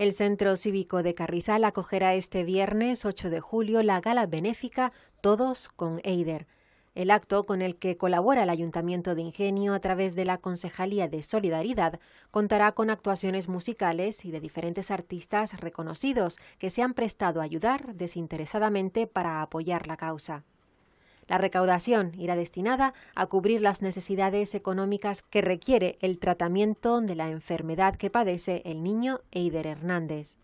El Centro Cívico de Carrizal acogerá este viernes 8 de julio la gala benéfica Todos con Eider. El acto con el que colabora el Ayuntamiento de Ingenio a través de la Concejalía de Solidaridad contará con actuaciones musicales y de diferentes artistas reconocidos que se han prestado a ayudar desinteresadamente para apoyar la causa. La recaudación irá destinada a cubrir las necesidades económicas que requiere el tratamiento de la enfermedad que padece el niño Eider Hernández.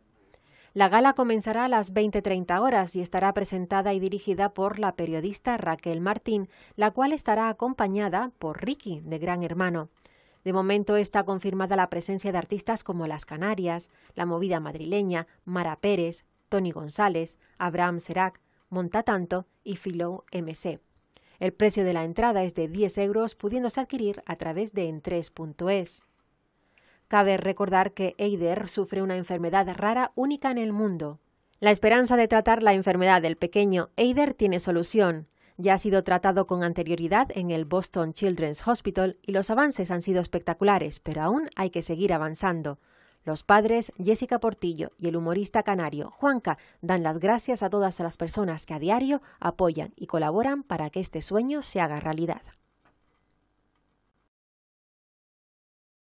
La gala comenzará a las 20.30 horas y estará presentada y dirigida por la periodista Raquel Martín, la cual estará acompañada por Ricky, de Gran Hermano. De momento está confirmada la presencia de artistas como Las Canarias, La Movida Madrileña, Mara Pérez, Tony González, Abraham Serac, Montatanto y Filo MC. El precio de la entrada es de 10 euros, pudiéndose adquirir a través de en Cabe recordar que Eider sufre una enfermedad rara única en el mundo. La esperanza de tratar la enfermedad del pequeño Eider tiene solución. Ya ha sido tratado con anterioridad en el Boston Children's Hospital y los avances han sido espectaculares, pero aún hay que seguir avanzando. Los padres Jessica Portillo y el humorista canario Juanca dan las gracias a todas las personas que a diario apoyan y colaboran para que este sueño se haga realidad.